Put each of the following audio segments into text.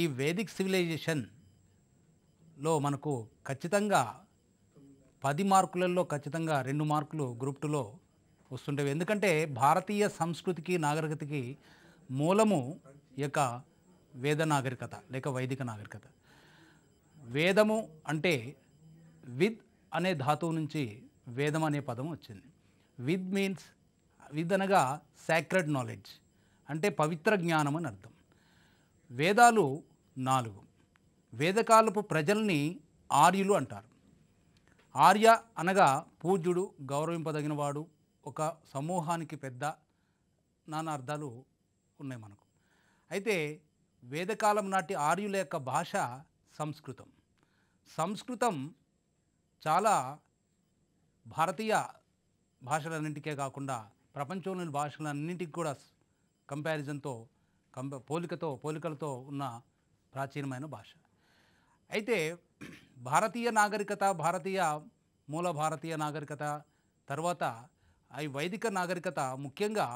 ఈ వేదిక్ సివిలైజేషన్లో మనకు ఖచ్చితంగా పది మార్కులలో ఖచ్చితంగా రెండు మార్కులు గ్రూప్ టూలో వస్తుండేవి ఎందుకంటే భారతీయ సంస్కృతికి నాగరికతకి మూలము యొక్క వేద నాగరికత లేక వైదిక నాగరికత వేదము అంటే విద్ అనే ధాతువు నుంచి వేదం అనే పదం వచ్చింది విద్ మీన్స్ విద్ అనగా సాక్రెడ్ నాలెడ్జ్ అంటే పవిత్ర జ్ఞానం అని అర్థం వేదాలు నాలుగు వేదకాలపు ప్రజల్ని ఆర్యులు అంటారు ఆర్య అనగా పూజ్యుడు గౌరవింపదగినవాడు ఒక సమూహానికి పెద్ద నానా అర్థాలు ఉన్నాయి మనకు అయితే వేదకాలం నాటి ఆర్యుల యొక్క భాష సంస్కృతం సంస్కృతం చాలా భారతీయ భాషలన్నింటికే కాకుండా ప్రపంచంలోని భాషలన్నింటికి కూడా కంపారిజన్తో కంప పోలికతో పోలికలతో ఉన్న ప్రాచీనమైన భాష అయితే భారతీయ నాగరికత భారతీయ మూల భారతీయ నాగరికత తర్వాత ఈ వైదిక నాగరికత ముఖ్యంగా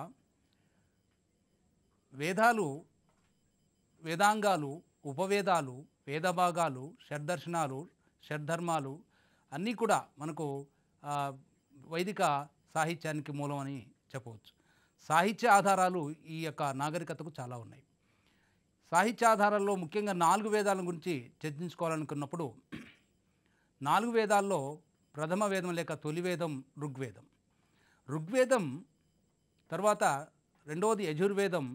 వేదాలు వేదాంగాలు ఉపవేదాలు వేదభాగాలు షడ్దర్శనాలు షడ్ధర్మాలు అన్నీ కూడా మనకు వైదిక సాహిత్యానికి మూలమని చెప్పవచ్చు సాహిత్య ఆధారాలు ఈ యొక్క నాగరికతకు చాలా ఉన్నాయి సాహిత్యాధారాల్లో ముఖ్యంగా నాలుగు వేదాల గురించి చర్చించుకోవాలనుకున్నప్పుడు నాలుగు వేదాల్లో ప్రథమ వేదం లేక తొలి వేదం ఋగ్వేదం ఋగ్వేదం తర్వాత రెండవది యజుర్వేదం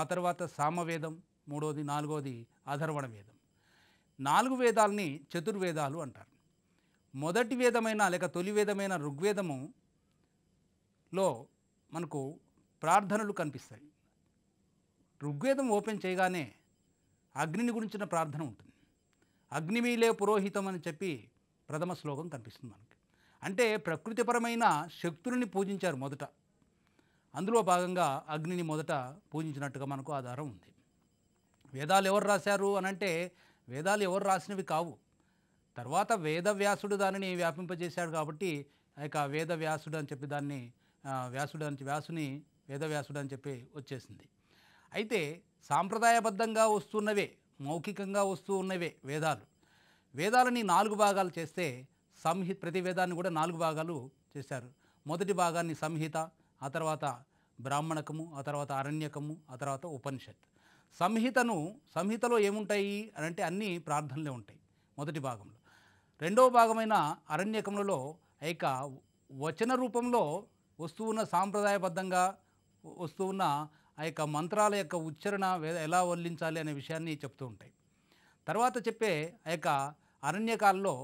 ఆ తర్వాత సామవేదం మూడవది నాలుగవది అధర్వణ వేదం నాలుగు వేదాలని చతుర్వేదాలు అంటారు మొదటి వేదమైన లేక తొలి వేదమైన ఋగ్వేదము లో మనకు ప్రార్థనలు కనిపిస్తాయి ఋగ్వేదం ఓపెన్ చేయగానే అగ్నిని గురించిన ప్రార్థన ఉంటుంది అగ్నిమీలే పురోహితం అని చెప్పి ప్రథమ శ్లోకం కనిపిస్తుంది మనకి అంటే ప్రకృతిపరమైన శక్తులని పూజించారు మొదట అందులో భాగంగా అగ్నిని మొదట పూజించినట్టుగా మనకు ఆధారం ఉంది వేదాలు ఎవరు రాశారు అని అంటే వేదాలు ఎవరు రాసినవి కావు తర్వాత వేదవ్యాసుడు దానిని వ్యాపింపజేశాడు కాబట్టి వేద వేదవ్యాసుడు అని చెప్పి దాన్ని వ్యాసుడు అని వ్యాసుని వేదవ్యాసుడు అని చెప్పి వచ్చేసింది అయితే సాంప్రదాయబద్ధంగా వస్తున్నవే మౌఖికంగా వస్తూ ఉన్నవే వేదాలు వేదాలని నాలుగు భాగాలు చేస్తే సంహిత ప్రతి వేదాన్ని కూడా నాలుగు భాగాలు చేశారు మొదటి భాగాన్ని సంహిత ఆ తర్వాత బ్రాహ్మణకము ఆ తర్వాత అరణ్యకము ఆ తర్వాత ఉపనిషత్ సంహితను సంహితలో ఏముంటాయి అని అంటే అన్ని ప్రార్థనలే ఉంటాయి మొదటి భాగంలో రెండవ భాగమైన అరణ్యకములలో ఇక వచన రూపంలో వస్తూ ఉన్న సాంప్రదాయబద్ధంగా వస్తూ ఉన్న ఆ యొక్క మంత్రాల యొక్క ఉచ్చరణ ఎలా వల్లించాలి అనే విషయాన్ని చెప్తూ ఉంటాయి తర్వాత చెప్పే ఆ యొక్క అరణ్యకాలలో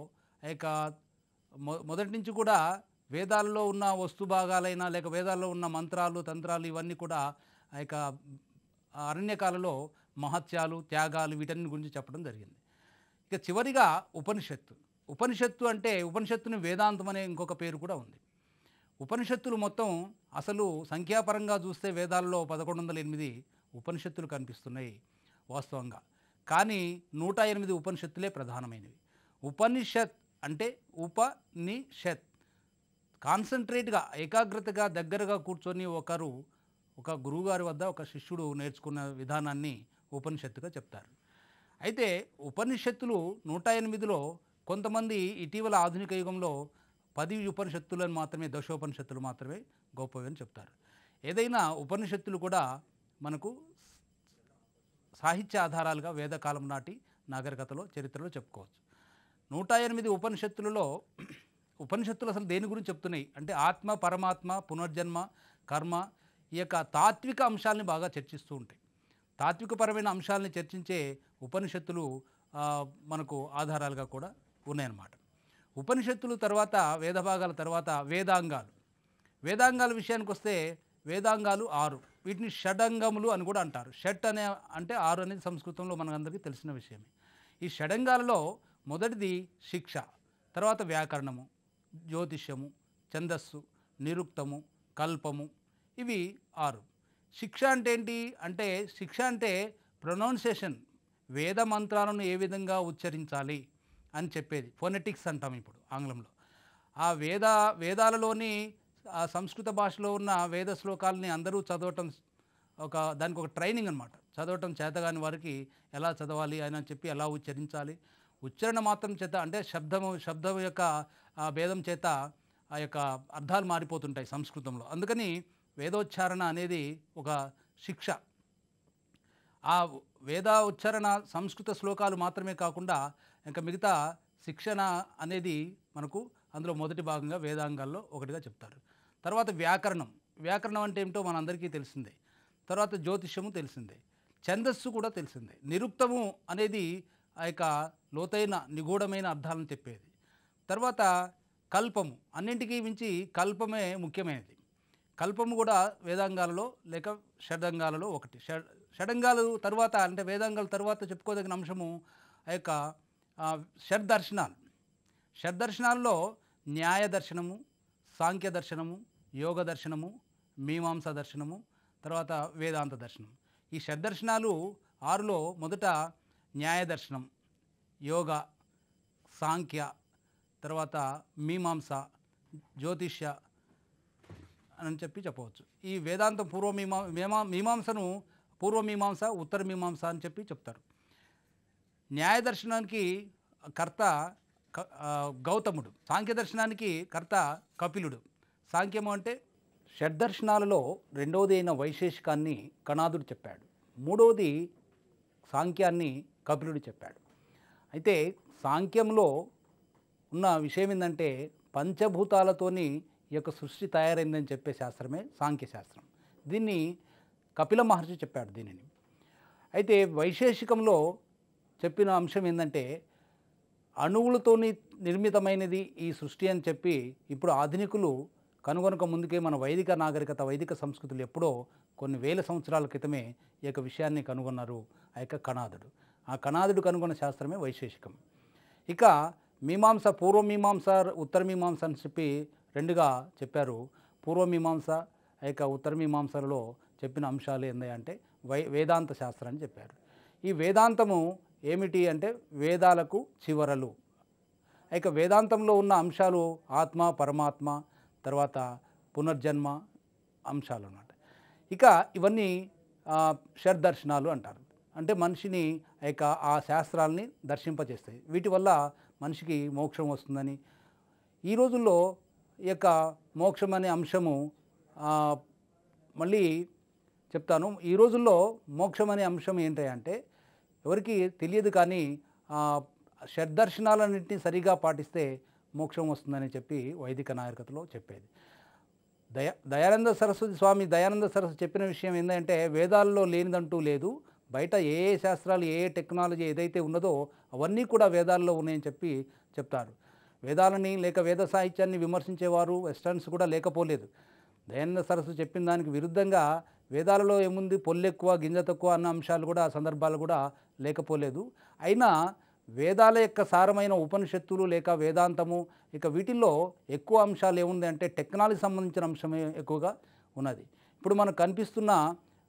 ఆ యొక్క మొదటి నుంచి కూడా వేదాల్లో ఉన్న వస్తు భాగాలైనా లేక వేదాల్లో ఉన్న మంత్రాలు తంత్రాలు ఇవన్నీ కూడా ఆ యొక్క అరణ్యకాలలో మహత్యాలు త్యాగాలు వీటన్ని గురించి చెప్పడం జరిగింది ఇక చివరిగా ఉపనిషత్తు ఉపనిషత్తు అంటే ఉపనిషత్తుని వేదాంతం అనే ఇంకొక పేరు కూడా ఉంది ఉపనిషత్తులు మొత్తం అసలు సంఖ్యాపరంగా చూస్తే వేదాల్లో పదకొండు వందల ఎనిమిది ఉపనిషత్తులు కనిపిస్తున్నాయి వాస్తవంగా కానీ నూట ఎనిమిది ఉపనిషత్తులే ప్రధానమైనవి ఉపనిషత్ అంటే ఉపనిషత్ కాన్సన్ట్రేట్గా ఏకాగ్రతగా దగ్గరగా కూర్చొని ఒకరు ఒక గురువుగారి వద్ద ఒక శిష్యుడు నేర్చుకున్న విధానాన్ని ఉపనిషత్తుగా చెప్తారు అయితే ఉపనిషత్తులు నూట ఎనిమిదిలో కొంతమంది ఇటీవల ఆధునిక యుగంలో పది ఉపనిషత్తులను మాత్రమే దశోపనిషత్తులు మాత్రమే గొప్పవి అని చెప్తారు ఏదైనా ఉపనిషత్తులు కూడా మనకు సాహిత్య ఆధారాలుగా వేదకాలం నాటి నాగరికతలో చరిత్రలో చెప్పుకోవచ్చు నూట ఎనిమిది ఉపనిషత్తులలో ఉపనిషత్తులు అసలు దేని గురించి చెప్తున్నాయి అంటే ఆత్మ పరమాత్మ పునర్జన్మ కర్మ ఈ యొక్క తాత్విక అంశాలని బాగా చర్చిస్తూ ఉంటాయి తాత్వికపరమైన అంశాలని చర్చించే ఉపనిషత్తులు మనకు ఆధారాలుగా కూడా ఉన్నాయన్నమాట ఉపనిషత్తులు తర్వాత వేదభాగాల తర్వాత వేదాంగాలు వేదాంగాల విషయానికి వస్తే వేదాంగాలు ఆరు వీటిని షడంగములు అని కూడా అంటారు షట్ అనే అంటే ఆరు అనేది సంస్కృతంలో మనందరికీ తెలిసిన విషయమే ఈ షడంగాలలో మొదటిది శిక్ష తర్వాత వ్యాకరణము జ్యోతిష్యము ఛందస్సు నిరుక్తము కల్పము ఇవి ఆరు శిక్ష అంటే ఏంటి అంటే శిక్ష అంటే ప్రొనౌన్సేషన్ వేద మంత్రాలను ఏ విధంగా ఉచ్చరించాలి అని చెప్పేది ఫోనెటిక్స్ అంటాం ఇప్పుడు ఆంగ్లంలో ఆ వేద వేదాలలోని ఆ సంస్కృత భాషలో ఉన్న వేద శ్లోకాలని అందరూ చదవటం ఒక దానికి ఒక ట్రైనింగ్ అనమాట చదవటం చేతగాని వారికి ఎలా చదవాలి అని చెప్పి ఎలా ఉచ్చరించాలి ఉచ్చరణ మాత్రం చేత అంటే శబ్దము శబ్దం యొక్క భేదం చేత ఆ యొక్క అర్థాలు మారిపోతుంటాయి సంస్కృతంలో అందుకని వేదోచ్చారణ అనేది ఒక శిక్ష ఆ వేద ఉచ్చారణ సంస్కృత శ్లోకాలు మాత్రమే కాకుండా ఇంకా మిగతా శిక్షణ అనేది మనకు అందులో మొదటి భాగంగా వేదాంగాల్లో ఒకటిగా చెప్తారు తర్వాత వ్యాకరణం వ్యాకరణం అంటే ఏమిటో మనందరికీ తెలిసిందే తర్వాత జ్యోతిష్యము తెలిసిందే ఛందస్సు కూడా తెలిసిందే నిరుక్తము అనేది ఆ యొక్క లోతైన నిగూఢమైన అర్థాలను చెప్పేది తర్వాత కల్పము అన్నింటికీ మించి కల్పమే ముఖ్యమైనది కల్పము కూడా వేదాంగాలలో లేక షడంగాలలో ఒకటి షడంగాలు తర్వాత అంటే వేదాంగాల తర్వాత చెప్పుకోదగిన అంశము ఆ యొక్క షడ్దర్శనాలు షడ్దర్శనాల్లో న్యాయ దర్శనము సాంఖ్య దర్శనము యోగ దర్శనము మీమాంస దర్శనము తర్వాత వేదాంత దర్శనం ఈ షడ్దర్శనాలు ఆరులో మొదట న్యాయ దర్శనం యోగ సాంఖ్య తర్వాత మీమాంస జ్యోతిష్య అని చెప్పి చెప్పవచ్చు ఈ వేదాంత పూర్వ మీమా మీమాంసను పూర్వమీమాంస ఉత్తరమీమాంస అని చెప్పి చెప్తారు న్యాయ దర్శనానికి కర్త గౌతముడు సాంఖ్య దర్శనానికి కర్త కపిలుడు సాంఖ్యము అంటే షడ్దర్శనాలలో రెండవది అయిన వైశేషికాన్ని కణాదుడు చెప్పాడు మూడవది సాంఖ్యాన్ని కపిలుడు చెప్పాడు అయితే సాంఖ్యంలో ఉన్న విషయం ఏంటంటే పంచభూతాలతోని ఈ యొక్క సృష్టి తయారైందని చెప్పే శాస్త్రమే సాంఖ్య శాస్త్రం దీన్ని కపిల మహర్షి చెప్పాడు దీనిని అయితే వైశేషికంలో చెప్పిన అంశం ఏంటంటే అణువులతోని నిర్మితమైనది ఈ సృష్టి అని చెప్పి ఇప్పుడు ఆధునికులు కనుగొనక ముందుకే మన వైదిక నాగరికత వైదిక సంస్కృతులు ఎప్పుడో కొన్ని వేల సంవత్సరాల క్రితమే ఈ యొక్క విషయాన్ని కనుగొన్నారు ఆ యొక్క కణాదుడు ఆ కణాదుడు కనుగొన్న శాస్త్రమే వైశేషికం ఇక మీమాంస పూర్వమీమాంస ఉత్తరమీమాంస అని చెప్పి రెండుగా చెప్పారు పూర్వమీమాంస ఆ యొక్క ఉత్తరమీమాంసలలో చెప్పిన అంశాలు ఏందంటే వై వేదాంత శాస్త్రం అని చెప్పారు ఈ వేదాంతము ఏమిటి అంటే వేదాలకు చివరలు ఇక వేదాంతంలో ఉన్న అంశాలు ఆత్మ పరమాత్మ తర్వాత పునర్జన్మ అంశాలు అన్నమాట ఇక ఇవన్నీ దర్శనాలు అంటారు అంటే మనిషిని ఇక ఆ శాస్త్రాలని దర్శింపజేస్తాయి వీటి వల్ల మనిషికి మోక్షం వస్తుందని ఈ రోజుల్లో ఈ యొక్క మోక్షం అనే అంశము మళ్ళీ చెప్తాను ఈ రోజుల్లో మోక్షం అనే అంశం ఏంటంటే ఎవరికి తెలియదు కానీ షడ్దర్శనాలన్నింటినీ సరిగా పాటిస్తే మోక్షం వస్తుందని చెప్పి వైదిక నాయకతలో చెప్పేది దయా దయానంద సరస్వతి స్వామి దయానంద సరస్వతి చెప్పిన విషయం ఏంటంటే వేదాల్లో లేనిదంటూ లేదు బయట ఏ ఏ శాస్త్రాలు ఏ ఏ టెక్నాలజీ ఏదైతే ఉన్నదో అవన్నీ కూడా వేదాల్లో ఉన్నాయని చెప్పి చెప్తారు వేదాలని లేక వేద సాహిత్యాన్ని విమర్శించేవారు వెస్టర్న్స్ కూడా లేకపోలేదు దయానంద సరస్సు చెప్పిన దానికి విరుద్ధంగా వేదాలలో ఏముంది పొల్లు ఎక్కువ గింజ తక్కువ అన్న అంశాలు కూడా సందర్భాలు కూడా లేకపోలేదు అయినా వేదాల యొక్క సారమైన ఉపనిషత్తులు లేక వేదాంతము ఇక వీటిల్లో ఎక్కువ అంశాలు ఏముంది అంటే టెక్నాలజీ సంబంధించిన అంశమే ఎక్కువగా ఉన్నది ఇప్పుడు మనకు కనిపిస్తున్న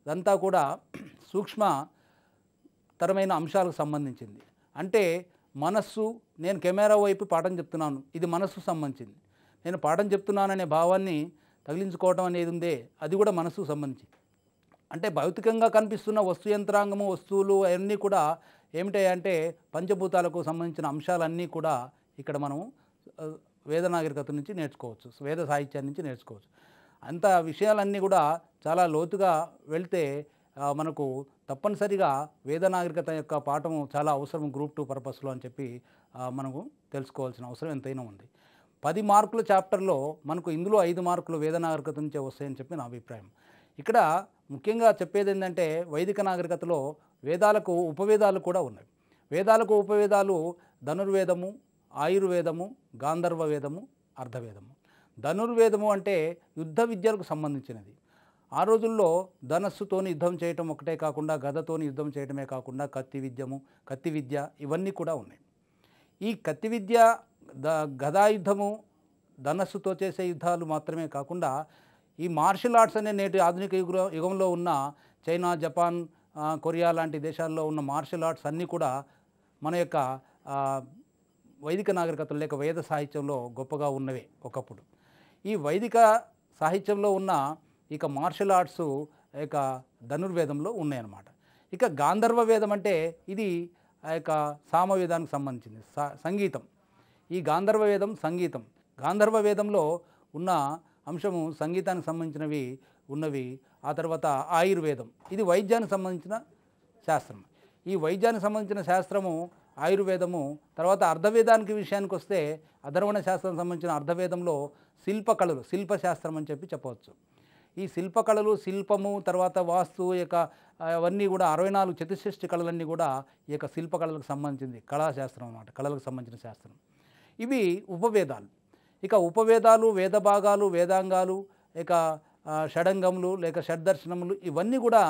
ఇదంతా కూడా సూక్ష్మతరమైన అంశాలకు సంబంధించింది అంటే మనస్సు నేను కెమెరా వైపు పాఠం చెప్తున్నాను ఇది మనస్సు సంబంధించింది నేను పాఠం చెప్తున్నాననే భావాన్ని తగిలించుకోవటం అనేది ఉందే అది కూడా మనస్సుకు సంబంధించి అంటే భౌతికంగా కనిపిస్తున్న వస్తు యంత్రాంగము వస్తువులు అవన్నీ కూడా ఏమిటాయంటే పంచభూతాలకు సంబంధించిన అంశాలన్నీ కూడా ఇక్కడ మనం నాగరికత నుంచి నేర్చుకోవచ్చు వేద సాహిత్యాన్ని నుంచి నేర్చుకోవచ్చు అంత విషయాలన్నీ కూడా చాలా లోతుగా వెళ్తే మనకు తప్పనిసరిగా వేద నాగరికత యొక్క పాఠం చాలా అవసరం గ్రూప్ టూ పర్పస్లో అని చెప్పి మనకు తెలుసుకోవాల్సిన అవసరం ఎంతైనా ఉంది పది మార్కుల చాప్టర్లో మనకు ఇందులో ఐదు మార్కులు వేద నాగరికత నుంచే వస్తాయని చెప్పి నా అభిప్రాయం ఇక్కడ ముఖ్యంగా చెప్పేది ఏంటంటే వైదిక నాగరికతలో వేదాలకు ఉపవేదాలు కూడా ఉన్నాయి వేదాలకు ఉపవేదాలు ధనుర్వేదము ఆయుర్వేదము గాంధర్వ వేదము అర్ధవేదము ధనుర్వేదము అంటే యుద్ధ విద్యలకు సంబంధించినది ఆ రోజుల్లో ధనస్సుతోని యుద్ధం చేయటం ఒకటే కాకుండా గదతోని యుద్ధం చేయటమే కాకుండా కత్తి విద్యము కత్తి విద్య ఇవన్నీ కూడా ఉన్నాయి ఈ కత్తి విద్య ద గదాయుద్ధము ధనస్సుతో చేసే యుద్ధాలు మాత్రమే కాకుండా ఈ మార్షల్ ఆర్ట్స్ అనే నేటి ఆధునిక యుగ యుగంలో ఉన్న చైనా జపాన్ కొరియా లాంటి దేశాల్లో ఉన్న మార్షల్ ఆర్ట్స్ అన్నీ కూడా మన యొక్క వైదిక నాగరికతలు లేక వేద సాహిత్యంలో గొప్పగా ఉన్నవే ఒకప్పుడు ఈ వైదిక సాహిత్యంలో ఉన్న ఇక మార్షల్ ఆర్ట్స్ యొక్క ధనుర్వేదంలో ఉన్నాయన్నమాట ఇక గాంధర్వ వేదం అంటే ఇది ఆ యొక్క సామవేదానికి సంబంధించింది సంగీతం ఈ గాంధర్వ వేదం సంగీతం గాంధర్వ వేదంలో ఉన్న అంశము సంగీతానికి సంబంధించినవి ఉన్నవి ఆ తర్వాత ఆయుర్వేదం ఇది వైద్యానికి సంబంధించిన శాస్త్రం ఈ వైద్యానికి సంబంధించిన శాస్త్రము ఆయుర్వేదము తర్వాత అర్ధవేదానికి విషయానికి వస్తే అధర్వణ శాస్త్రం సంబంధించిన అర్ధవేదంలో శిల్పకళలు శిల్పశాస్త్రం అని చెప్పి చెప్పవచ్చు ఈ శిల్పకళలు శిల్పము తర్వాత వాస్తు యొక్క అవన్నీ కూడా అరవై నాలుగు చతుశ్రేష్ఠి కళలన్నీ కూడా ఈ యొక్క శిల్పకళలకు సంబంధించింది కళాశాస్త్రం అన్నమాట కళలకు సంబంధించిన శాస్త్రం ఇవి ఉపవేదాలు ఇక ఉపవేదాలు వేద భాగాలు వేదాంగాలు ఇక షడంగములు లేక షడ్దర్శనములు ఇవన్నీ కూడా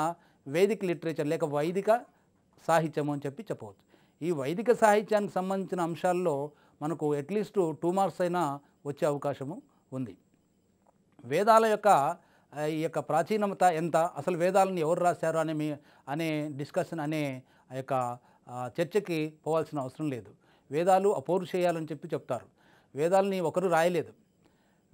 వేదిక లిటరేచర్ లేక వైదిక సాహిత్యం అని చెప్పి చెప్పవచ్చు ఈ వైదిక సాహిత్యానికి సంబంధించిన అంశాల్లో మనకు అట్లీస్ట్ టూ మార్క్స్ అయినా వచ్చే అవకాశము ఉంది వేదాల యొక్క ఈ యొక్క ప్రాచీనత ఎంత అసలు వేదాలను ఎవరు రాశారు అనే మీ అనే డిస్కషన్ అనే ఆ యొక్క చర్చకి పోవాల్సిన అవసరం లేదు వేదాలు అపౌరుషేయాలని చెప్పి చెప్తారు వేదాలని ఒకరు రాయలేదు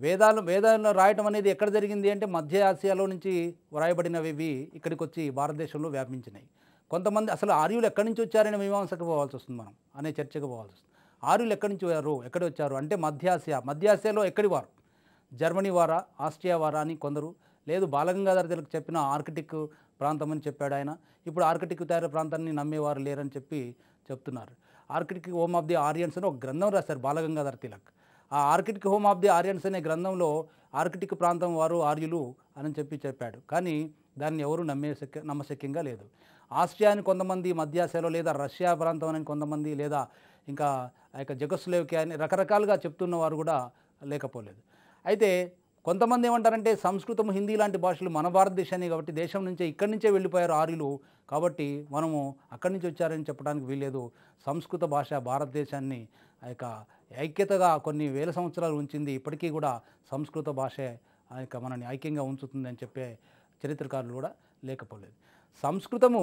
వేదాలు వేదాలను రాయటం అనేది ఎక్కడ జరిగింది అంటే మధ్య ఆసియాలో నుంచి వ్రాయబడినవి ఇక్కడికి వచ్చి భారతదేశంలో వ్యాపించినాయి కొంతమంది అసలు ఆర్యులు ఎక్కడి నుంచి వచ్చారని మీమాంసకు పోవాల్సి వస్తుంది మనం అనే చర్చకు పోవాల్సి వస్తుంది ఆర్యులు ఎక్కడి నుంచి వారు ఎక్కడ వచ్చారు అంటే మధ్య మధ్య ఆసియాలో ఎక్కడి వారు జర్మనీ వారా ఆస్ట్రియా వారా అని కొందరు లేదు బాలగంగాధర తిలక్ చెప్పిన ఆర్కిటిక్ ప్రాంతం అని చెప్పాడు ఆయన ఇప్పుడు ఆర్కిటిక్ తయారీ ప్రాంతాన్ని నమ్మేవారు లేరని చెప్పి చెప్తున్నారు ఆర్కిడ్కి హోమ్ ఆఫ్ ది ఆర్యన్స్ అని ఒక గ్రంథం రాశారు బాలగంగాధర్ తిలక్ ఆ ఆర్కిడ్కి హోమ్ ఆఫ్ ది ఆర్యన్స్ అనే గ్రంథంలో ఆర్కిటిక్ ప్రాంతం వారు ఆర్యులు అని చెప్పి చెప్పాడు కానీ దాన్ని ఎవరు నమ్మే నమ్మశక్యంగా లేదు ఆస్ట్రియా అని కొంతమంది మధ్యాసియాలో లేదా రష్యా ప్రాంతం అని కొంతమంది లేదా ఇంకా ఆ యొక్క జగస్లేవికి అని రకరకాలుగా చెప్తున్న వారు కూడా లేకపోలేదు అయితే కొంతమంది ఏమంటారంటే సంస్కృతం హిందీ లాంటి భాషలు మన భారతదేశాన్ని కాబట్టి దేశం నుంచే ఇక్కడి నుంచే వెళ్ళిపోయారు ఆర్యులు కాబట్టి మనము అక్కడి నుంచి వచ్చారని చెప్పడానికి వీల్లేదు సంస్కృత భాష భారతదేశాన్ని ఆ యొక్క ఐక్యతగా కొన్ని వేల సంవత్సరాలు ఉంచింది ఇప్పటికీ కూడా సంస్కృత భాషే ఆ యొక్క మనని ఐక్యంగా ఉంచుతుందని చెప్పే చరిత్రకారులు కూడా లేకపోలేదు సంస్కృతము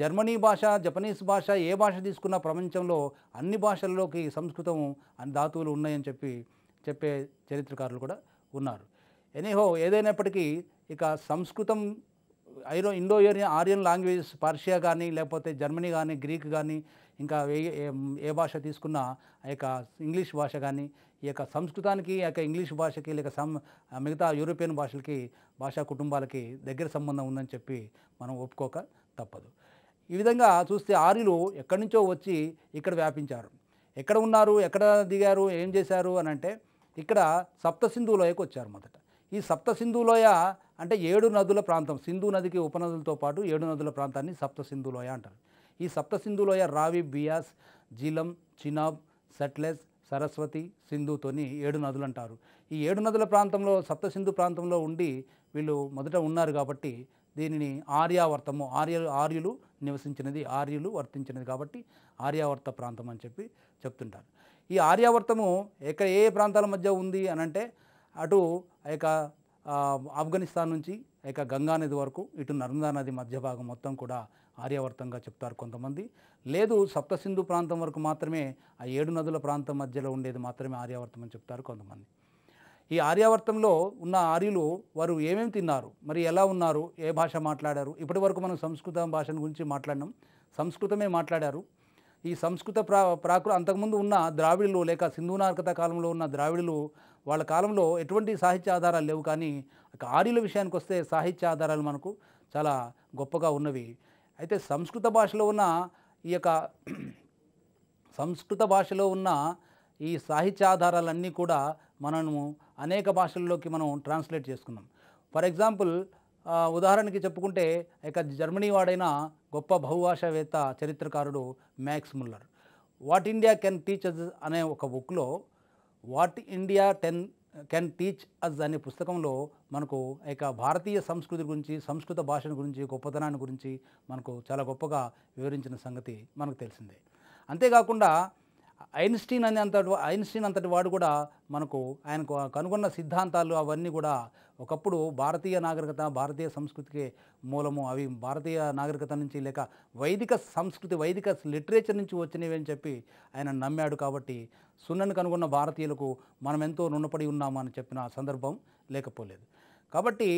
జర్మనీ భాష జపనీస్ భాష ఏ భాష తీసుకున్న ప్రపంచంలో అన్ని భాషల్లోకి సంస్కృతము అన్ని ధాతువులు ఉన్నాయని చెప్పి చెప్పే చరిత్రకారులు కూడా ఉన్నారు ఎనీహో ఏదైనప్పటికీ ఇక సంస్కృతం Euro Indo Aryan Aryan languages Persia కానీ లేకపోతే జర్మనీ కానీ గ్రీక్ కానీ ఇంకా ఏ భాష తీసుకున్నా ఆ యొక్క ఇంగ్లీష్ భాష కానీ ఈ యొక్క సంస్కృతానికి ఆ యొక్క ఇంగ్లీష్ భాషకి లేక సం మిగతా యూరోపియన్ భాషలకి భాషా కుటుంబాలకి దగ్గర సంబంధం ఉందని చెప్పి మనం ఒప్పుకోక తప్పదు ఈ విధంగా చూస్తే ఆర్యులు ఎక్కడి నుంచో వచ్చి ఇక్కడ వ్యాపించారు ఎక్కడ ఉన్నారు ఎక్కడ దిగారు ఏం చేశారు అని అంటే ఇక్కడ సప్తసింధువులోకి వచ్చారు మొదట ఈ సప్త సింధులోయ అంటే ఏడు నదుల ప్రాంతం సింధు నదికి ఉపనదులతో పాటు ఏడు నదుల ప్రాంతాన్ని సప్త సింధులోయ అంటారు ఈ సప్త సింధులోయ రావి బియాస్ జీలం చినాబ్ సట్లెస్ సరస్వతి సింధుతోని ఏడు నదులు అంటారు ఈ ఏడు నదుల ప్రాంతంలో సప్త సింధు ప్రాంతంలో ఉండి వీళ్ళు మొదట ఉన్నారు కాబట్టి దీనిని ఆర్యావర్తము ఆర్య ఆర్యులు నివసించినది ఆర్యులు వర్తించినది కాబట్టి ఆర్యావర్త ప్రాంతం అని చెప్పి చెప్తుంటారు ఈ ఆర్యావర్తము ఎక్కడ ఏ ప్రాంతాల మధ్య ఉంది అనంటే అటు ఆ యొక్క ఆఫ్ఘనిస్తాన్ నుంచి ఆ యొక్క గంగా నది వరకు ఇటు నర్మదా నది మధ్య భాగం మొత్తం కూడా ఆర్యవర్తంగా చెప్తారు కొంతమంది లేదు సప్తసింధు ప్రాంతం వరకు మాత్రమే ఆ ఏడు నదుల ప్రాంతం మధ్యలో ఉండేది మాత్రమే ఆర్యావర్తం అని చెప్తారు కొంతమంది ఈ ఆర్యావర్తంలో ఉన్న ఆర్యులు వారు ఏమేమి తిన్నారు మరి ఎలా ఉన్నారు ఏ భాష మాట్లాడారు ఇప్పటి వరకు మనం సంస్కృత భాషను గురించి మాట్లాడినాం సంస్కృతమే మాట్లాడారు ఈ సంస్కృత ప్రా ప్రాకృ అంతకుముందు ఉన్న ద్రావిడులు లేక సింధు నార్కత కాలంలో ఉన్న ద్రావిడులు వాళ్ళ కాలంలో ఎటువంటి సాహిత్య ఆధారాలు లేవు కానీ ఆర్యుల విషయానికి వస్తే సాహిత్య ఆధారాలు మనకు చాలా గొప్పగా ఉన్నవి అయితే సంస్కృత భాషలో ఉన్న ఈ యొక్క సంస్కృత భాషలో ఉన్న ఈ సాహిత్య ఆధారాలన్నీ కూడా మనము అనేక భాషల్లోకి మనం ట్రాన్స్లేట్ చేసుకున్నాం ఫర్ ఎగ్జాంపుల్ ఉదాహరణకి చెప్పుకుంటే ఇక జర్మనీ వాడైన గొప్ప బహుభాషావేత్త చరిత్రకారుడు Max Muller what India can teachers అనే ఒక బుక్లో what India ten can teach us అనే పుస్తకంలో మనకు యొక్క భారతీయ సంస్కృతి గురించి సంస్కృత భాషను గురించి గొప్పతనాన్ని గురించి మనకు చాలా గొప్పగా వివరించిన సంగతి మనకు తెలిసిందే అంతేకాకుండా ఐన్స్టీన్ అనే అంత ఐన్స్టీన్ అంతటి వాడు కూడా మనకు ఆయన కనుగొన్న సిద్ధాంతాలు అవన్నీ కూడా ఒకప్పుడు భారతీయ నాగరికత భారతీయ సంస్కృతికి మూలము అవి భారతీయ నాగరికత నుంచి లేక వైదిక సంస్కృతి వైదిక లిటరేచర్ నుంచి వచ్చినవి అని చెప్పి ఆయన నమ్మాడు కాబట్టి సున్నను కనుగొన్న భారతీయులకు మనం ఎంతో రుణపడి ఉన్నామని చెప్పిన సందర్భం లేకపోలేదు కాబట్టి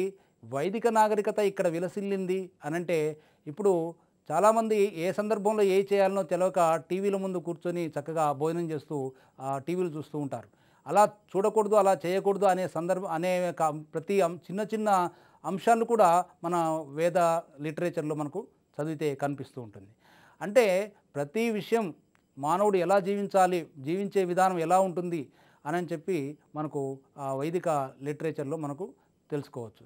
వైదిక నాగరికత ఇక్కడ విలసిల్లింది అనంటే ఇప్పుడు చాలామంది ఏ సందర్భంలో ఏ చేయాలనో తెలియక టీవీల ముందు కూర్చొని చక్కగా భోజనం చేస్తూ టీవీలు చూస్తూ ఉంటారు అలా చూడకూడదు అలా చేయకూడదు అనే సందర్భం అనే ప్రతి చిన్న చిన్న అంశాలు కూడా మన వేద లిటరేచర్లో మనకు చదివితే కనిపిస్తూ ఉంటుంది అంటే ప్రతి విషయం మానవుడు ఎలా జీవించాలి జీవించే విధానం ఎలా ఉంటుంది అని చెప్పి మనకు వైదిక లిటరేచర్లో మనకు తెలుసుకోవచ్చు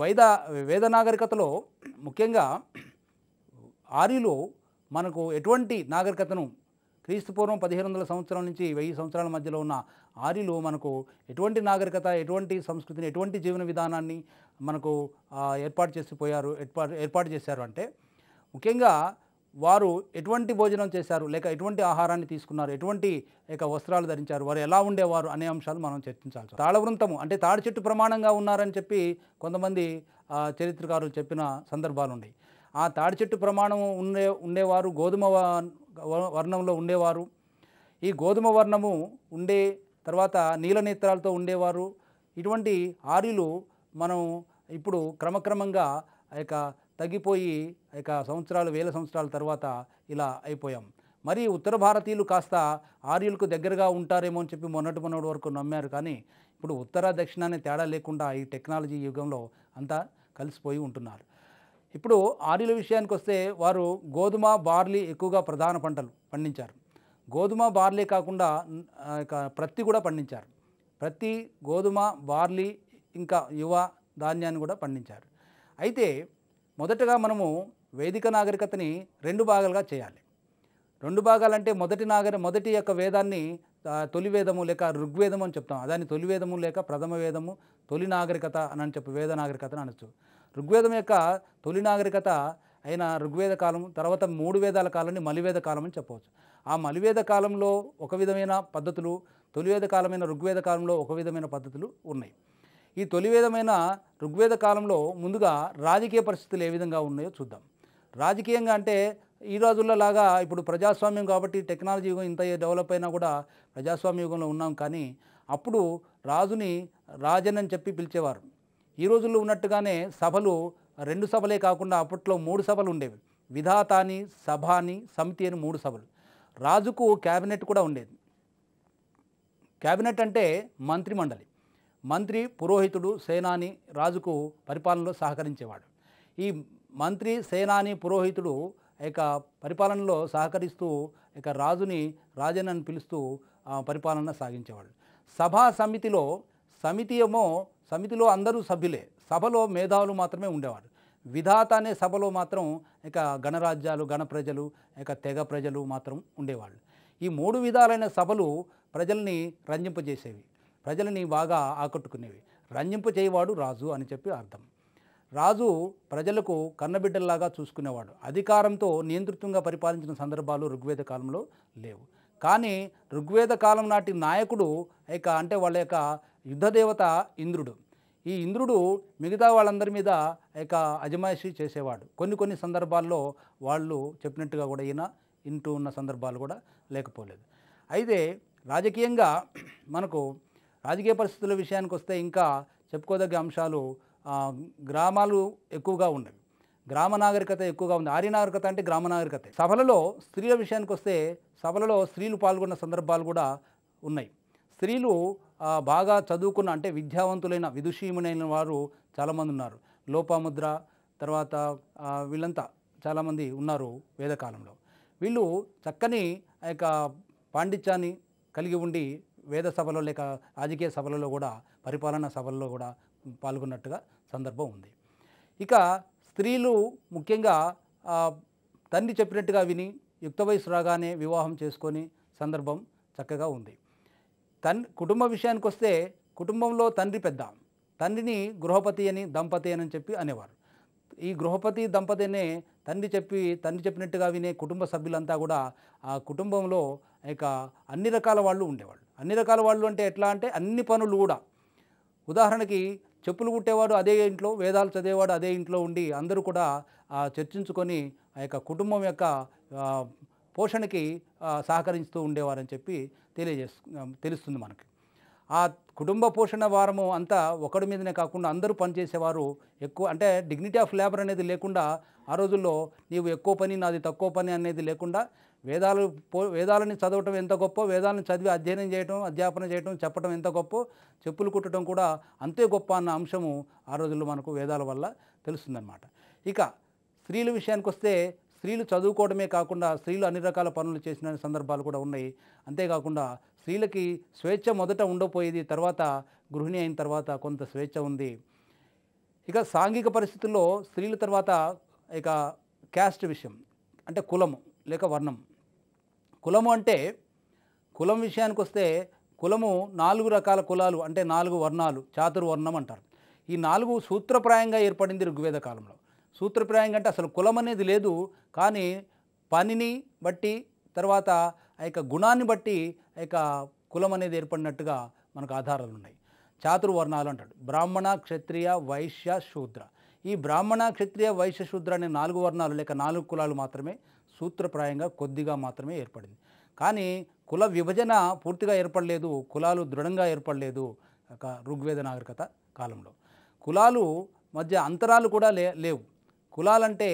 వైద వేద నాగరికతలో ముఖ్యంగా ఆర్యులు మనకు ఎటువంటి నాగరికతను క్రీస్తుపూర్వం పదిహేను వందల సంవత్సరాల నుంచి వెయ్యి సంవత్సరాల మధ్యలో ఉన్న ఆర్యులు మనకు ఎటువంటి నాగరికత ఎటువంటి సంస్కృతిని ఎటువంటి జీవన విధానాన్ని మనకు ఏర్పాటు చేసిపోయారు ఏర్పాటు ఏర్పాటు చేశారు అంటే ముఖ్యంగా వారు ఎటువంటి భోజనం చేశారు లేక ఎటువంటి ఆహారాన్ని తీసుకున్నారు ఎటువంటి లేక వస్త్రాలు ధరించారు వారు ఎలా ఉండేవారు అనే అంశాలు మనం చర్చించాల్సి తాళవృంతము అంటే తాడి చెట్టు ప్రమాణంగా ఉన్నారని చెప్పి కొంతమంది చరిత్రకారులు చెప్పిన సందర్భాలు ఉన్నాయి ఆ తాడి చెట్టు ప్రమాణం ఉండే ఉండేవారు గోధుమ వర్ణంలో ఉండేవారు ఈ గోధుమ వర్ణము ఉండే తర్వాత నీలనేత్రాలతో ఉండేవారు ఇటువంటి ఆర్యులు మనం ఇప్పుడు క్రమక్రమంగా ఆ యొక్క తగ్గిపోయి ఆ యొక్క సంవత్సరాలు వేల సంవత్సరాల తర్వాత ఇలా అయిపోయాం మరి ఉత్తర భారతీయులు కాస్త ఆర్యులకు దగ్గరగా ఉంటారేమో అని చెప్పి మొన్నటి మొన్నటి వరకు నమ్మారు కానీ ఇప్పుడు ఉత్తర దక్షిణాన్ని తేడా లేకుండా ఈ టెక్నాలజీ యుగంలో అంతా కలిసిపోయి ఉంటున్నారు ఇప్పుడు ఆర్యుల విషయానికి వస్తే వారు గోధుమ బార్లీ ఎక్కువగా ప్రధాన పంటలు పండించారు గోధుమ బార్లీ కాకుండా ప్రత్తి కూడా పండించారు ప్రత్తి గోధుమ బార్లీ ఇంకా యువ ధాన్యాన్ని కూడా పండించారు అయితే మొదటగా మనము వేదిక నాగరికతని రెండు భాగాలుగా చేయాలి రెండు భాగాలంటే మొదటి నాగరి మొదటి యొక్క వేదాన్ని తొలి వేదము లేక ఋగ్వేదము అని చెప్తాం దాన్ని తొలి వేదము లేక ప్రథమ వేదము తొలి నాగరికత అని చెప్పి వేద నాగరికత అనొచ్చు ఋగ్వేదం యొక్క తొలి నాగరికత అయిన ఋగ్వేద కాలం తర్వాత మూడు వేదాల కాలాన్ని మలివేద కాలం అని చెప్పవచ్చు ఆ మలివేద కాలంలో ఒక విధమైన పద్ధతులు తొలివేద కాలమైన ఋగ్వేద కాలంలో ఒక విధమైన పద్ధతులు ఉన్నాయి ఈ తొలివేదమైన ఋగ్వేద కాలంలో ముందుగా రాజకీయ పరిస్థితులు ఏ విధంగా ఉన్నాయో చూద్దాం రాజకీయంగా అంటే ఈ రోజుల్లో లాగా ఇప్పుడు ప్రజాస్వామ్యం కాబట్టి టెక్నాలజీ యుగం ఇంత డెవలప్ అయినా కూడా ప్రజాస్వామ్య యుగంలో ఉన్నాం కానీ అప్పుడు రాజుని రాజన్ అని చెప్పి పిలిచేవారు ఈ రోజుల్లో ఉన్నట్టుగానే సభలు రెండు సభలే కాకుండా అప్పట్లో మూడు సభలు ఉండేవి విధాతాని సభాని సమితి అని మూడు సభలు రాజుకు క్యాబినెట్ కూడా ఉండేది క్యాబినెట్ అంటే మంత్రి మండలి మంత్రి పురోహితుడు సేనాని రాజుకు పరిపాలనలో సహకరించేవాడు ఈ మంత్రి సేనాని పురోహితుడు ఇక పరిపాలనలో సహకరిస్తూ ఇక రాజుని రాజనని అని పిలుస్తూ పరిపాలన సాగించేవాడు సభా సమితిలో సమితి ఏమో సమితిలో అందరూ సభ్యులే సభలో మేధావులు మాత్రమే ఉండేవారు విధాత అనే సభలో మాత్రం ఇక గణరాజ్యాలు గణప్రజలు ఇక తెగ ప్రజలు మాత్రం ఉండేవాళ్ళు ఈ మూడు విధాలైన సభలు ప్రజల్ని రంజింపజేసేవి ప్రజలని బాగా ఆకట్టుకునేవి రంజింపజేయవాడు రాజు అని చెప్పి అర్థం రాజు ప్రజలకు కన్నబిడ్డల్లాగా చూసుకునేవాడు అధికారంతో నియంతృత్వంగా పరిపాలించిన సందర్భాలు ఋగ్వేద కాలంలో లేవు కానీ ఋగ్వేద కాలం నాటి నాయకుడు ఇక అంటే వాళ్ళ యొక్క యుద్ధదేవత ఇంద్రుడు ఈ ఇంద్రుడు మిగతా వాళ్ళందరి మీద యొక్క అజమాయిషి చేసేవాడు కొన్ని కొన్ని సందర్భాల్లో వాళ్ళు చెప్పినట్టుగా కూడా ఈయన ఇంటూ ఉన్న సందర్భాలు కూడా లేకపోలేదు అయితే రాజకీయంగా మనకు రాజకీయ పరిస్థితుల విషయానికి వస్తే ఇంకా చెప్పుకోదగ్గ అంశాలు గ్రామాలు ఎక్కువగా ఉండేవి గ్రామ నాగరికత ఎక్కువగా ఉంది ఆర్య నాగరికత అంటే గ్రామ నాగరికత సభలలో స్త్రీల విషయానికి వస్తే సభలలో స్త్రీలు పాల్గొన్న సందర్భాలు కూడా ఉన్నాయి స్త్రీలు బాగా చదువుకున్న అంటే విద్యావంతులైన విదుషీమునైన వారు చాలామంది ఉన్నారు లోపాముద్ర తర్వాత వీళ్ళంతా చాలామంది ఉన్నారు వేదకాలంలో వీళ్ళు చక్కని ఆ యొక్క పాండిత్యాన్ని కలిగి ఉండి వేద సభలో లేక రాజకీయ సభలలో కూడా పరిపాలనా సభల్లో కూడా పాల్గొన్నట్టుగా సందర్భం ఉంది ఇక స్త్రీలు ముఖ్యంగా తండ్రి చెప్పినట్టుగా విని యుక్త వయసు రాగానే వివాహం చేసుకొని సందర్భం చక్కగా ఉంది తన్ కుటుంబ విషయానికి వస్తే కుటుంబంలో తండ్రి పెద్ద తండ్రిని గృహపతి అని దంపతి అని చెప్పి అనేవారు ఈ గృహపతి దంపతి అనే తండ్రి చెప్పి తండ్రి చెప్పినట్టుగా వినే కుటుంబ సభ్యులంతా కూడా ఆ కుటుంబంలో ఇక అన్ని రకాల వాళ్ళు ఉండేవాళ్ళు అన్ని రకాల వాళ్ళు అంటే ఎట్లా అంటే అన్ని పనులు కూడా ఉదాహరణకి చెప్పులు కుట్టేవాడు అదే ఇంట్లో వేదాలు చదివేవాడు అదే ఇంట్లో ఉండి అందరూ కూడా చర్చించుకొని ఆ యొక్క కుటుంబం యొక్క పోషణకి సహకరిస్తూ ఉండేవారని చెప్పి తెలియజేస్తు తెలుస్తుంది మనకి ఆ కుటుంబ పోషణ వారము అంతా ఒకడి మీదనే కాకుండా అందరూ పనిచేసేవారు ఎక్కువ అంటే డిగ్నిటీ ఆఫ్ లేబర్ అనేది లేకుండా ఆ రోజుల్లో నీవు ఎక్కువ పని నాది తక్కువ పని అనేది లేకుండా వేదాలు వేదాలని చదవటం ఎంత గొప్ప వేదాలను చదివి అధ్యయనం చేయటం అధ్యాపన చేయటం చెప్పటం ఎంత గొప్ప చెప్పులు కుట్టడం కూడా అంతే గొప్ప అన్న అంశము ఆ రోజుల్లో మనకు వేదాల వల్ల తెలుస్తుందన్నమాట ఇక స్త్రీల విషయానికి వస్తే స్త్రీలు చదువుకోవడమే కాకుండా స్త్రీలు అన్ని రకాల పనులు చేసిన సందర్భాలు కూడా ఉన్నాయి అంతేకాకుండా స్త్రీలకి స్వేచ్ఛ మొదట ఉండకపోయేది తర్వాత గృహిణి అయిన తర్వాత కొంత స్వేచ్ఛ ఉంది ఇక సాంఘిక పరిస్థితుల్లో స్త్రీల తర్వాత ఇక క్యాస్ట్ విషయం అంటే కులము లేక వర్ణం కులము అంటే కులం విషయానికి వస్తే కులము నాలుగు రకాల కులాలు అంటే నాలుగు వర్ణాలు చాతుర్వర్ణం అంటారు ఈ నాలుగు సూత్రప్రాయంగా ఏర్పడింది ఋగ్వేద కాలంలో సూత్రప్రాయంగా అంటే అసలు కులం అనేది లేదు కానీ పనిని బట్టి తర్వాత ఆ యొక్క గుణాన్ని బట్టి ఆ యొక్క కులం అనేది ఏర్పడినట్టుగా మనకు ఆధారాలు ఉన్నాయి చాతుర్వర్ణాలు అంటాడు బ్రాహ్మణ క్షత్రియ వైశ్య శూద్ర ఈ బ్రాహ్మణ క్షత్రియ వైశ్య శూద్ర అనే నాలుగు వర్ణాలు లేక నాలుగు కులాలు మాత్రమే సూత్రప్రాయంగా కొద్దిగా మాత్రమే ఏర్పడింది కానీ కుల విభజన పూర్తిగా ఏర్పడలేదు కులాలు దృఢంగా ఏర్పడలేదు ఒక ఋగ్వేద నాగరికత కాలంలో కులాలు మధ్య అంతరాలు కూడా లే లేవు కులాలంటే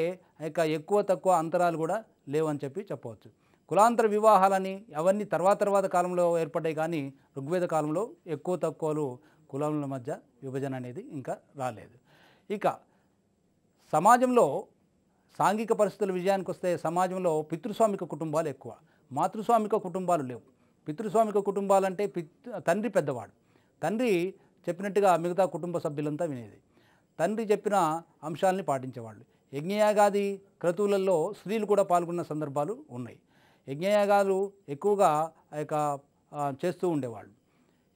ఇక ఎక్కువ తక్కువ అంతరాలు కూడా లేవని చెప్పి చెప్పవచ్చు కులాంతర వివాహాలని అవన్నీ తర్వాత తర్వాత కాలంలో ఏర్పడ్డాయి కానీ ఋగ్వేద కాలంలో ఎక్కువ తక్కువలు కులముల మధ్య విభజన అనేది ఇంకా రాలేదు ఇక సమాజంలో సాంఘిక పరిస్థితుల విజయానికి వస్తే సమాజంలో పితృస్వామిక కుటుంబాలు ఎక్కువ మాతృస్వామిక కుటుంబాలు లేవు పితృస్వామిక కుటుంబాలు అంటే తండ్రి పెద్దవాడు తండ్రి చెప్పినట్టుగా మిగతా కుటుంబ సభ్యులంతా వినేది తండ్రి చెప్పిన అంశాలని పాటించేవాళ్ళు యజ్ఞయాగాది క్రతువులలో స్త్రీలు కూడా పాల్గొన్న సందర్భాలు ఉన్నాయి యజ్ఞయాగాలు ఎక్కువగా ఆ యొక్క చేస్తూ ఉండేవాళ్ళు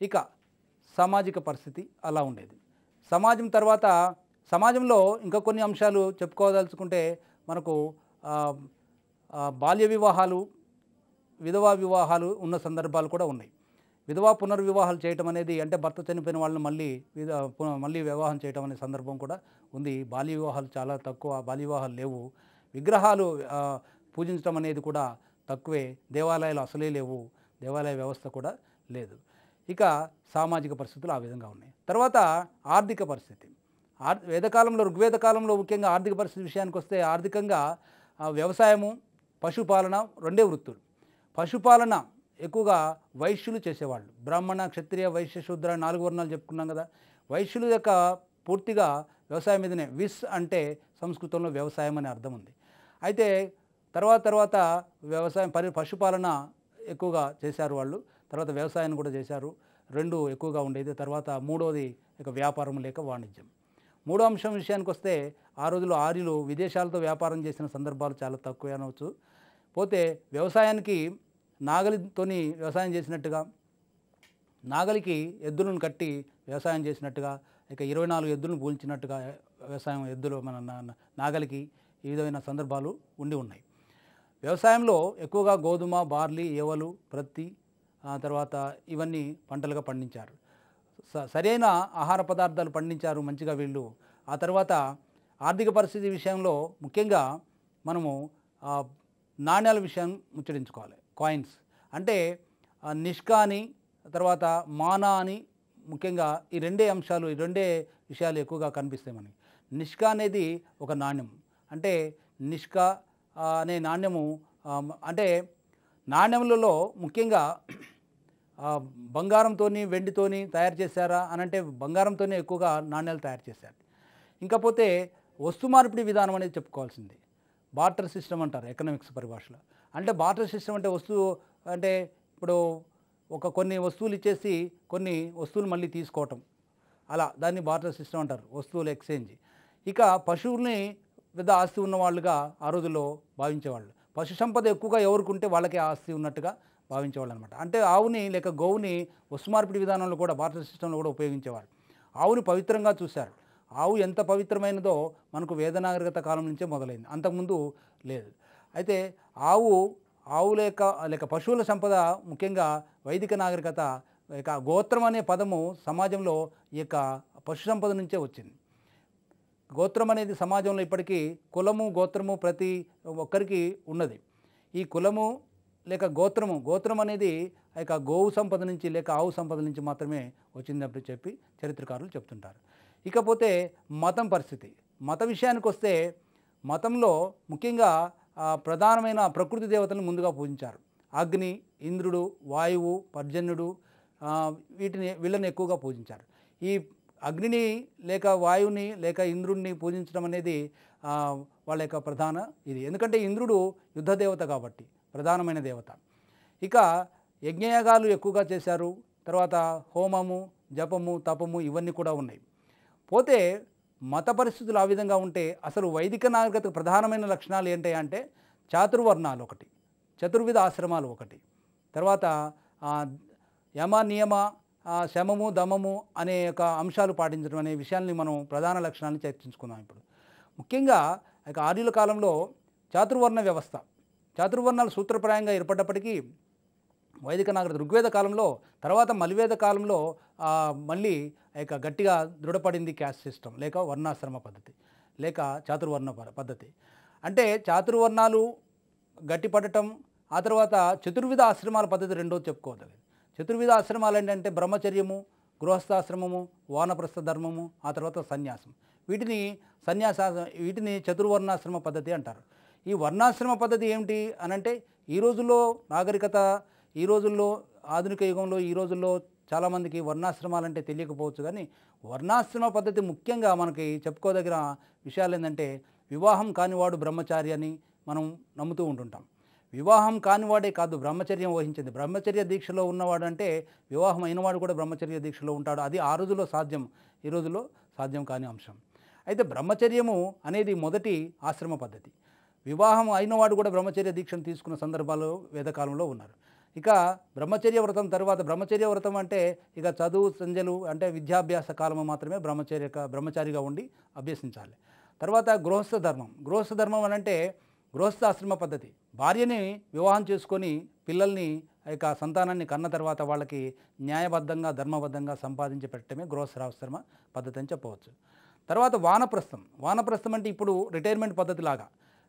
ఇక సామాజిక పరిస్థితి అలా ఉండేది సమాజం తర్వాత సమాజంలో ఇంకా కొన్ని అంశాలు చెప్పుకోదలుచుకుంటే మనకు బాల్య వివాహాలు విధవా వివాహాలు ఉన్న సందర్భాలు కూడా ఉన్నాయి విధవా పునర్వివాహాలు చేయటం అనేది అంటే భర్త చనిపోయిన వాళ్ళని మళ్ళీ మళ్ళీ వివాహం చేయటం అనే సందర్భం కూడా ఉంది బాల్య వివాహాలు చాలా తక్కువ బాల్య వివాహాలు లేవు విగ్రహాలు పూజించడం అనేది కూడా తక్కువే దేవాలయాలు అసలే లేవు దేవాలయ వ్యవస్థ కూడా లేదు ఇక సామాజిక పరిస్థితులు ఆ విధంగా ఉన్నాయి తర్వాత ఆర్థిక పరిస్థితి ఆర్ వేదకాలంలో ఋగ్వేద కాలంలో ముఖ్యంగా ఆర్థిక పరిస్థితి విషయానికి వస్తే ఆర్థికంగా వ్యవసాయము పశుపాలన రెండే వృత్తులు పశుపాలన ఎక్కువగా వైశ్యులు చేసేవాళ్ళు బ్రాహ్మణ క్షత్రియ వైశ్య శూద్ర నాలుగు వర్ణాలు చెప్పుకున్నాం కదా వైశ్యుల యొక్క పూర్తిగా వ్యవసాయం మీదనే విస్ అంటే సంస్కృతంలో వ్యవసాయం అనే అర్థం ఉంది అయితే తర్వాత తర్వాత వ్యవసాయం పరి పశుపాలన ఎక్కువగా చేశారు వాళ్ళు తర్వాత వ్యవసాయాన్ని కూడా చేశారు రెండు ఎక్కువగా ఉండేది తర్వాత మూడోది ఇక వ్యాపారం లేక వాణిజ్యం మూడో అంశం విషయానికి వస్తే ఆ రోజులు ఆర్యులు విదేశాలతో వ్యాపారం చేసిన సందర్భాలు చాలా తక్కువ అనవచ్చు పోతే వ్యవసాయానికి నాగలితోని వ్యవసాయం చేసినట్టుగా నాగలికి ఎద్దులను కట్టి వ్యవసాయం చేసినట్టుగా ఇక ఇరవై నాలుగు ఎద్దులను పూల్చినట్టుగా వ్యవసాయం ఎద్దులు మన నాగలికి ఈ విధమైన సందర్భాలు ఉండి ఉన్నాయి వ్యవసాయంలో ఎక్కువగా గోధుమ బార్లీ ఏవలు ప్రత్తి తర్వాత ఇవన్నీ పంటలుగా పండించారు సరైన ఆహార పదార్థాలు పండించారు మంచిగా వీళ్ళు ఆ తర్వాత ఆర్థిక పరిస్థితి విషయంలో ముఖ్యంగా మనము నాణ్యాల విషయం ముచ్చరించుకోవాలి కాయిన్స్ అంటే నిష్కా అని తర్వాత మానా అని ముఖ్యంగా ఈ రెండే అంశాలు ఈ రెండే విషయాలు ఎక్కువగా కనిపిస్తాయి మనకి నిష్కా అనేది ఒక నాణ్యం అంటే నిష్కా అనే నాణ్యము అంటే నాణ్యములలో ముఖ్యంగా బంగారంతో వెండితోని తయారు చేశారా అని అంటే బంగారంతోనే ఎక్కువగా నాణ్యాలు తయారు చేశారు ఇంకపోతే వస్తు మార్పిడి విధానం అనేది చెప్పుకోవాల్సింది బార్టర్ సిస్టమ్ అంటారు ఎకనామిక్స్ పరిభాషలో అంటే బార్టర్ సిస్టమ్ అంటే వస్తువు అంటే ఇప్పుడు ఒక కొన్ని వస్తువులు ఇచ్చేసి కొన్ని వస్తువులు మళ్ళీ తీసుకోవటం అలా దాన్ని బార్టర్ సిస్టమ్ అంటారు వస్తువుల ఎక్స్చేంజ్ ఇక పశువుల్ని పెద్ద ఆస్తి ఉన్నవాళ్ళుగా ఆ రోజుల్లో భావించేవాళ్ళు పశు సంపద ఎక్కువగా ఎవరికి ఉంటే వాళ్ళకి ఆస్తి ఉన్నట్టుగా భావించేవాళ్ళు అనమాట అంటే ఆవుని లేక గోవుని వస్తుమార్పిడి విధానంలో కూడా భారత సిస్టంలో కూడా ఉపయోగించేవారు ఆవుని పవిత్రంగా చూశారు ఆవు ఎంత పవిత్రమైనదో మనకు వేదనాగరికత కాలం నుంచే మొదలైంది అంతకుముందు లేదు అయితే ఆవు ఆవుల యొక్క లేక పశువుల సంపద ముఖ్యంగా వైదిక నాగరికత యొక్క గోత్రం అనే పదము సమాజంలో ఈ యొక్క పశు సంపద నుంచే వచ్చింది గోత్రం అనేది సమాజంలో ఇప్పటికీ కులము గోత్రము ప్రతి ఒక్కరికి ఉన్నది ఈ కులము లేక గోత్రము గోత్రం అనేది ఆ యొక్క గోవు సంపద నుంచి లేక ఆవు సంపద నుంచి మాత్రమే వచ్చిందని చెప్పి చరిత్రకారులు చెప్తుంటారు ఇకపోతే మతం పరిస్థితి మత విషయానికి వస్తే మతంలో ముఖ్యంగా ప్రధానమైన ప్రకృతి దేవతలను ముందుగా పూజించారు అగ్ని ఇంద్రుడు వాయువు పర్జన్యుడు వీటిని వీళ్ళని ఎక్కువగా పూజించారు ఈ అగ్నిని లేక వాయువుని లేక ఇంద్రుడిని పూజించడం అనేది వాళ్ళ యొక్క ప్రధాన ఇది ఎందుకంటే ఇంద్రుడు యుద్ధ దేవత కాబట్టి ప్రధానమైన దేవత ఇక యజ్ఞయాగాలు ఎక్కువగా చేశారు తర్వాత హోమము జపము తపము ఇవన్నీ కూడా ఉన్నాయి పోతే మత పరిస్థితులు ఆ విధంగా ఉంటే అసలు వైదిక నాగరికతకు ప్రధానమైన లక్షణాలు ఏంటి అంటే చాతుర్వర్ణాలు ఒకటి చతుర్విధ ఆశ్రమాలు ఒకటి తర్వాత యమ నియమ శమము దమము అనే యొక్క అంశాలు పాటించడం అనే విషయాన్ని మనం ప్రధాన లక్షణాన్ని చర్చించుకున్నాం ఇప్పుడు ముఖ్యంగా ఆర్యుల కాలంలో చాతుర్వర్ణ వ్యవస్థ చాతుర్వర్ణాలు సూత్రప్రాయంగా ఏర్పడ్డప్పటికీ వైదిక నాగరికత ఋగ్వేద కాలంలో తర్వాత మలివేద కాలంలో మళ్ళీ ఇక గట్టిగా దృఢపడింది క్యాస్ట్ సిస్టమ్ లేక వర్ణాశ్రమ పద్ధతి లేక చాతుర్వర్ణ పద్ధతి అంటే చాతుర్వర్ణాలు గట్టిపడటం ఆ తర్వాత చతుర్విధ ఆశ్రమాల పద్ధతి రెండోది చెప్పుకోదగ్గది చతుర్విధ ఆశ్రమాలు ఏంటంటే బ్రహ్మచర్యము గృహస్థాశ్రమము వానప్రస్థ ధర్మము ఆ తర్వాత సన్యాసం వీటిని సన్యాస వీటిని చతుర్వర్ణాశ్రమ పద్ధతి అంటారు ఈ వర్ణాశ్రమ పద్ధతి ఏమిటి అనంటే ఈ రోజుల్లో నాగరికత ఈ రోజుల్లో ఆధునిక యుగంలో ఈ రోజుల్లో చాలామందికి వర్ణాశ్రమాలంటే తెలియకపోవచ్చు కానీ వర్ణాశ్రమ పద్ధతి ముఖ్యంగా మనకి చెప్పుకోదగిన విషయాలు ఏంటంటే వివాహం కానివాడు బ్రహ్మచారి అని మనం నమ్ముతూ ఉంటుంటాం వివాహం కానివాడే కాదు బ్రహ్మచర్యం వహించింది బ్రహ్మచర్య దీక్షలో ఉన్నవాడు అంటే వివాహం అయినవాడు కూడా బ్రహ్మచర్య దీక్షలో ఉంటాడు అది ఆ రోజులో సాధ్యం ఈ రోజులో సాధ్యం కాని అంశం అయితే బ్రహ్మచర్యము అనేది మొదటి ఆశ్రమ పద్ధతి వివాహం అయినవాడు కూడా బ్రహ్మచర్య దీక్షను తీసుకున్న సందర్భాలు వేదకాలంలో ఉన్నారు ఇక బ్రహ్మచర్య వ్రతం తర్వాత బ్రహ్మచర్య వ్రతం అంటే ఇక చదువు సంజలు అంటే విద్యాభ్యాస కాలము మాత్రమే బ్రహ్మచర్య బ్రహ్మచారిగా ఉండి అభ్యసించాలి తర్వాత గృహస్థ ధర్మం గృహస్థ ధర్మం అని అంటే గృహస్థ ఆశ్రమ పద్ధతి భార్యని వివాహం చేసుకొని పిల్లల్ని ఇక సంతానాన్ని కన్న తర్వాత వాళ్ళకి న్యాయబద్ధంగా ధర్మబద్ధంగా సంపాదించి పెట్టడమే గృహస్థాశ్రమ పద్ధతి అని చెప్పవచ్చు తర్వాత వానప్రస్థం వానప్రస్థం అంటే ఇప్పుడు రిటైర్మెంట్ పద్ధతి లాగా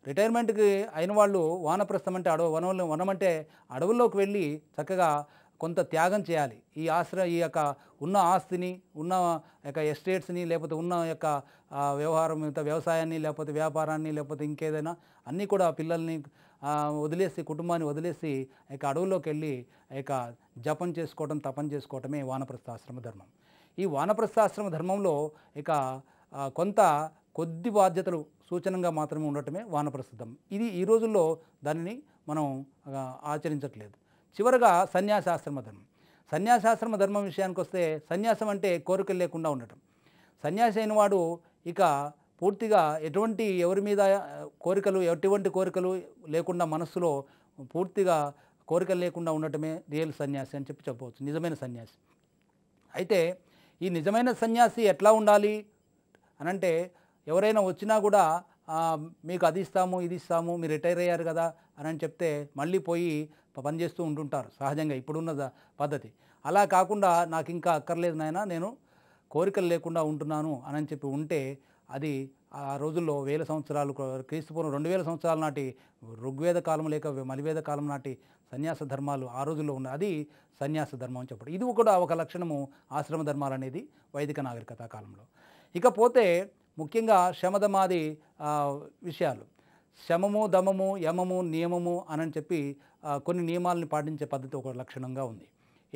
రిటైర్మెంట్కి అయిన వాళ్ళు వానప్రస్థం అంటే అడవు వనం వనం అంటే అడవుల్లోకి వెళ్ళి చక్కగా కొంత త్యాగం చేయాలి ఈ ఆశ్ర ఈ యొక్క ఉన్న ఆస్తిని ఉన్న యొక్క ఎస్టేట్స్ని లేకపోతే ఉన్న యొక్క వ్యవహారం వ్యవసాయాన్ని లేకపోతే వ్యాపారాన్ని లేకపోతే ఇంకేదైనా అన్నీ కూడా పిల్లల్ని వదిలేసి కుటుంబాన్ని వదిలేసి ఇక అడవుల్లోకి వెళ్ళి ఇక జపం చేసుకోవటం తపం చేసుకోవటమే వానప్రస్థాశ్రమ ధర్మం ఈ వానప్రస్థాశ్రమ ధర్మంలో ఇక కొంత కొద్ది బాధ్యతలు సూచనంగా మాత్రమే ఉండటమే వానప్రస్థితం ఇది ఈ రోజుల్లో దానిని మనం ఆచరించట్లేదు చివరగా సన్యాసాశ్రమ ధర్మం సన్యాసాశ్రమ ధర్మం విషయానికి వస్తే సన్యాసం అంటే కోరికలు లేకుండా ఉండటం సన్యాసి అయిన వాడు ఇక పూర్తిగా ఎటువంటి ఎవరి మీద కోరికలు ఎటువంటి కోరికలు లేకుండా మనస్సులో పూర్తిగా కోరికలు లేకుండా ఉండటమే రియల్ సన్యాసి అని చెప్పి చెప్పవచ్చు నిజమైన సన్యాసి అయితే ఈ నిజమైన సన్యాసి ఎట్లా ఉండాలి అనంటే ఎవరైనా వచ్చినా కూడా మీకు అది ఇస్తాము ఇది ఇస్తాము మీరు రిటైర్ అయ్యారు కదా అని అని చెప్తే మళ్ళీ పోయి పనిచేస్తూ ఉంటుంటారు సహజంగా ఇప్పుడున్న పద్ధతి అలా కాకుండా నాకు ఇంకా అక్కర్లేదు నాయన నేను కోరికలు లేకుండా ఉంటున్నాను అని చెప్పి ఉంటే అది ఆ రోజుల్లో వేల సంవత్సరాలు క్రీస్తుపూర్వం రెండు వేల సంవత్సరాల నాటి ఋగ్వేద కాలం లేక మలివేద కాలం నాటి సన్యాస ధర్మాలు ఆ రోజుల్లో ఉన్న అది సన్యాస ధర్మం అని చెప్పడం ఇది కూడా ఒక లక్షణము ఆశ్రమ ధర్మాలు అనేది వైదిక నాగరికత కాలంలో ఇకపోతే ముఖ్యంగా శమధమాది విషయాలు శమము దమము యమము నియమము అని చెప్పి కొన్ని నియమాలను పాటించే పద్ధతి ఒక లక్షణంగా ఉంది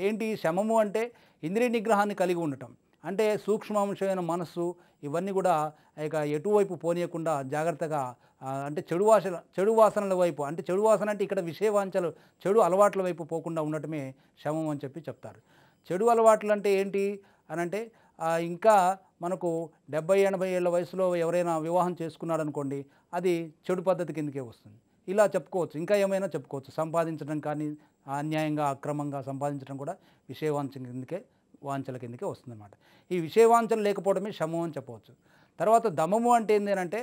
ఏంటి శమము అంటే ఇంద్రియ నిగ్రహాన్ని కలిగి ఉండటం అంటే సూక్ష్మాంశమైన మనస్సు ఇవన్నీ కూడా ఇక ఎటువైపు పోనీయకుండా జాగ్రత్తగా అంటే చెడు వాసన చెడు వాసనల వైపు అంటే చెడు వాసన అంటే ఇక్కడ విషయవాంచలు చెడు అలవాట్ల వైపు పోకుండా ఉండటమే శమం అని చెప్పి చెప్తారు చెడు అలవాట్లు అంటే ఏంటి అని అంటే ఇంకా మనకు డెబ్బై ఎనభై ఏళ్ళ వయసులో ఎవరైనా వివాహం చేసుకున్నారనుకోండి అది చెడు పద్ధతి కిందకే వస్తుంది ఇలా చెప్పుకోవచ్చు ఇంకా ఏమైనా చెప్పుకోవచ్చు సంపాదించడం కానీ అన్యాయంగా అక్రమంగా సంపాదించడం కూడా విషయవాంఛ కిందకే వాంఛల కిందకే వస్తుందన్నమాట ఈ విషయవాంఛన లేకపోవడమే శమం అని చెప్పవచ్చు తర్వాత దమము అంటే ఏంటంటే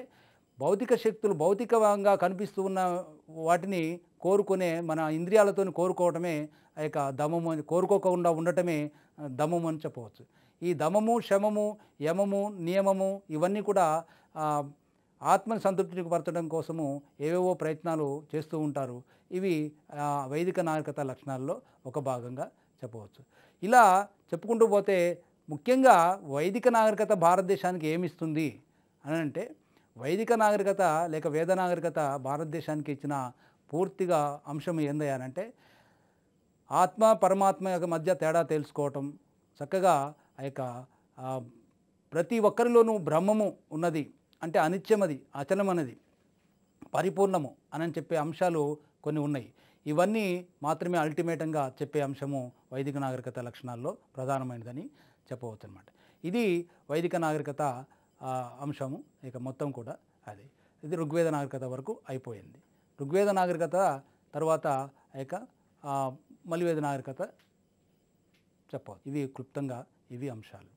భౌతిక శక్తులు భౌతికంగా కనిపిస్తూ ఉన్న వాటిని కోరుకునే మన ఇంద్రియాలతో కోరుకోవటమే ఆ యొక్క దమము అని కోరుకోకుండా ఉండటమే దమము అని చెప్పవచ్చు ఈ దమము శమము యమము నియమము ఇవన్నీ కూడా ఆత్మని సంతృప్తిని పరచడం కోసము ఏవేవో ప్రయత్నాలు చేస్తూ ఉంటారు ఇవి వైదిక నాయకత లక్షణాల్లో ఒక భాగంగా చెప్పవచ్చు ఇలా చెప్పుకుంటూ పోతే ముఖ్యంగా వైదిక నాగరికత భారతదేశానికి ఏమిస్తుంది అని అంటే వైదిక నాగరికత లేక వేద నాగరికత భారతదేశానికి ఇచ్చిన పూర్తిగా అంశం ఏందయ్యానంటే ఆత్మ పరమాత్మ యొక్క మధ్య తేడా తెలుసుకోవటం చక్కగా ఆ యొక్క ప్రతి ఒక్కరిలోనూ బ్రహ్మము ఉన్నది అంటే అనిత్యమది అచలమన్నది పరిపూర్ణము అని చెప్పే అంశాలు కొన్ని ఉన్నాయి ఇవన్నీ మాత్రమే అల్టిమేటంగా చెప్పే అంశము వైదిక నాగరికత లక్షణాల్లో ప్రధానమైనదని చెప్పవచ్చు అనమాట ఇది వైదిక నాగరికత అంశము ఇక మొత్తం కూడా అది ఇది ఋగ్వేద నాగరికత వరకు అయిపోయింది ఋగ్వేద నాగరికత తర్వాత ఇక మలివేద నాగరికత చెప్పవచ్చు ఇది క్లుప్తంగా ఇవి అంశాలు